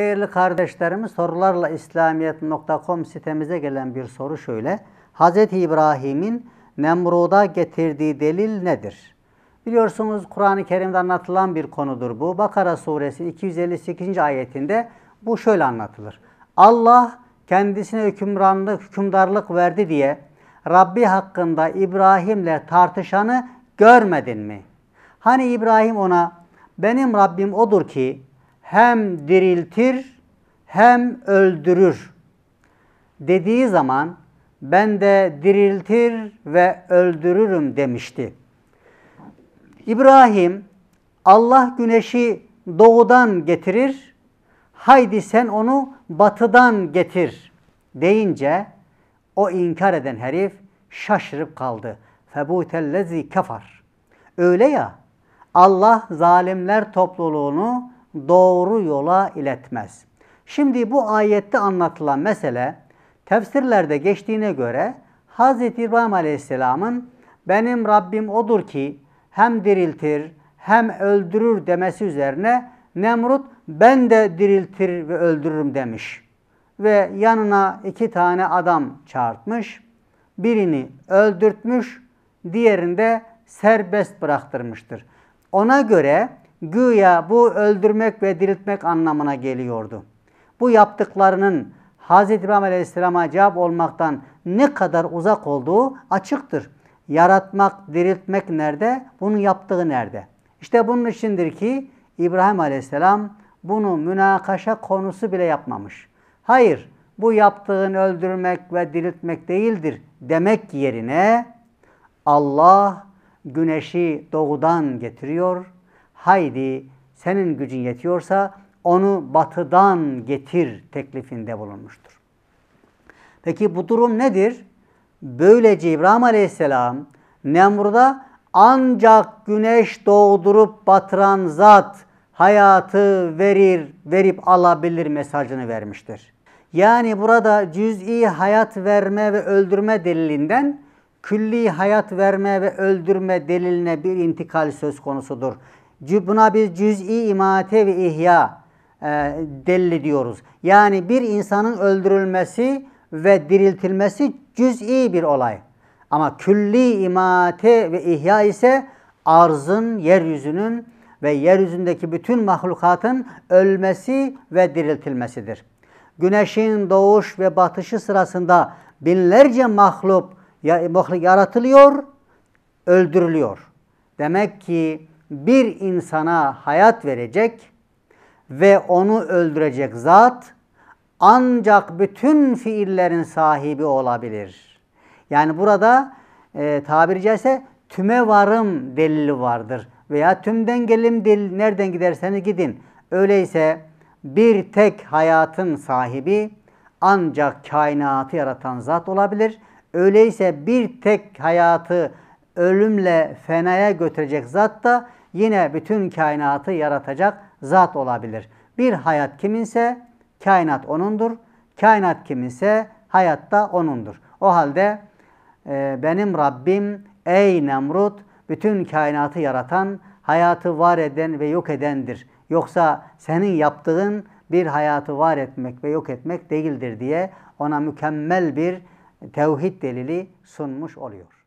Değerli kardeşlerimiz sorularla İslamiyet.com sitemize gelen bir soru şöyle. Hz. İbrahim'in Nemrud'a getirdiği delil nedir? Biliyorsunuz Kur'an-ı Kerim'de anlatılan bir konudur bu. Bakara suresi 258. ayetinde bu şöyle anlatılır. Allah kendisine hükümranlık, hükümdarlık verdi diye Rabbi hakkında İbrahim'le tartışanı görmedin mi? Hani İbrahim ona benim Rabbim odur ki hem diriltir hem öldürür dediği zaman ben de diriltir ve öldürürüm demişti. İbrahim Allah güneşi doğudan getirir, haydi sen onu batıdan getir deyince o inkar eden herif şaşırıp kaldı. Febutellezi kafar. Öyle ya Allah zalimler topluluğunu doğru yola iletmez. Şimdi bu ayette anlatılan mesele tefsirlerde geçtiğine göre Hz. İbrahim Aleyhisselam'ın benim Rabbim odur ki hem diriltir hem öldürür demesi üzerine Nemrut ben de diriltir ve öldürürüm demiş. Ve yanına iki tane adam çağırtmış. Birini öldürtmüş, diğerini de serbest bıraktırmıştır. Ona göre Güya bu öldürmek ve diriltmek anlamına geliyordu. Bu yaptıklarının Hz. İbrahim Aleyhisselam'a cevap olmaktan ne kadar uzak olduğu açıktır. Yaratmak, diriltmek nerede? Bunun yaptığı nerede? İşte bunun içindir ki İbrahim Aleyhisselam bunu münakaşa konusu bile yapmamış. Hayır, bu yaptığın öldürmek ve diriltmek değildir demek yerine Allah güneşi doğudan getiriyor.'' haydi senin gücün yetiyorsa onu batıdan getir teklifinde bulunmuştur. Peki bu durum nedir? Böylece İbrahim Aleyhisselam Nemrud'a ancak güneş doğdurup batıran zat hayatı verir, verip alabilir mesajını vermiştir. Yani burada cüz'i hayat verme ve öldürme delilinden külli hayat verme ve öldürme deliline bir intikal söz konusudur buna bir cüz'i imate ve ihya e, delili diyoruz. Yani bir insanın öldürülmesi ve diriltilmesi cüz'i bir olay. Ama külli imate ve ihya ise arzın, yeryüzünün ve yeryüzündeki bütün mahlukatın ölmesi ve diriltilmesidir. Güneşin doğuş ve batışı sırasında binlerce mahluk yaratılıyor, öldürülüyor. Demek ki bir insana hayat verecek ve onu öldürecek zat ancak bütün fiillerin sahibi olabilir. Yani burada e, tabiri caizse tüme varım delili vardır. Veya tümden gelim dil nereden giderseniz gidin. Öyleyse bir tek hayatın sahibi ancak kainatı yaratan zat olabilir. Öyleyse bir tek hayatı ölümle fenaya götürecek zat da yine bütün kainatı yaratacak zat olabilir. Bir hayat kiminse kainat onundur. Kainat kiminse hayatta onundur. O halde e, benim Rabbim ey Nemrut bütün kainatı yaratan, hayatı var eden ve yok edendir. Yoksa senin yaptığın bir hayatı var etmek ve yok etmek değildir diye ona mükemmel bir tevhid delili sunmuş oluyor.